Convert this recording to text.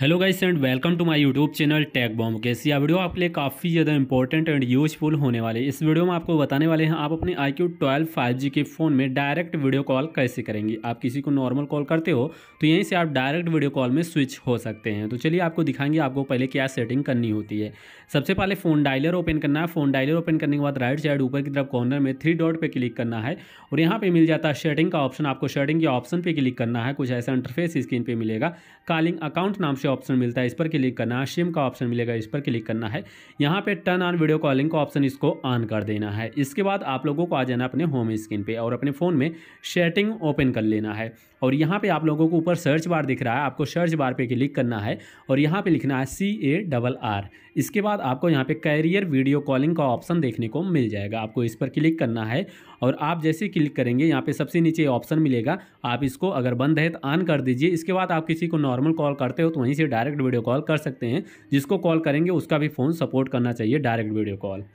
hello guys and welcome to my YouTube channel tag bomb कैसी यह video आपके लिए काफ़ी ज़्यादा इंपॉर्टेंट एंड यूजफुल होने वाले इस वीडियो में आपको बताने वाले हैं आप अपने I Q twelve five G के फ़ोन में डायरेक्ट वीडियो कॉल कैसे करेंगे आप किसी को नॉर्मल कॉल करते हो तो यहीं से आप डायरेक्ट वीडियो कॉल में स्विच हो सकते हैं तो चलिए आपको दिखाएंगे आपको पहले क्या सेटिंग करनी होती है सबसे पहले फ़ोन डायलर ओपन करना है फ़ोन डायलर ओपन करने के बाद राइट साइड ऊपर की तरफ कॉर्नर में थ्री डॉट पर क्लिक करना है और यहाँ पर मिल जाता है शर्टिंग का ऑप्शन आपको शर्टिंग के ऑप्शन पर क्लिक करना है कुछ ऐसा इंटरफेस स्क्रीन पर मिलेगा कॉलिंग अकाउंट नाम से ऑप्शन मिलता है इस पर क्लिक करना है सिम का ऑप्शन मिलेगा इस पर क्लिक करना है यहाँ पे टर्न ऑन वीडियो कॉलिंग का ऑप्शन इसको ऑन कर देना है इसके बाद आप लोगों को आ जाना अपने होम स्क्रीन पर और अपने फ़ोन में सेटिंग ओपन कर लेना है और यहाँ पे आप लोगों को ऊपर सर्च बार दिख रहा है आपको सर्च बार पे क्लिक करना है और यहाँ पे लिखना है सी ए डबल आर इसके बाद आपको यहाँ पे कैरियर वीडियो कॉलिंग का ऑप्शन देखने को मिल जाएगा आपको इस पर क्लिक करना है और आप जैसे क्लिक करेंगे यहाँ पे सबसे नीचे ऑप्शन मिलेगा आप इसको अगर बंद है तो ऑन कर दीजिए इसके बाद आप किसी को नॉर्मल कॉल करते हो तो वहीं से डायरेक्ट वीडियो कॉल कर सकते हैं जिसको कॉल करेंगे उसका भी फ़ोन सपोर्ट करना चाहिए डायरेक्ट वीडियो कॉल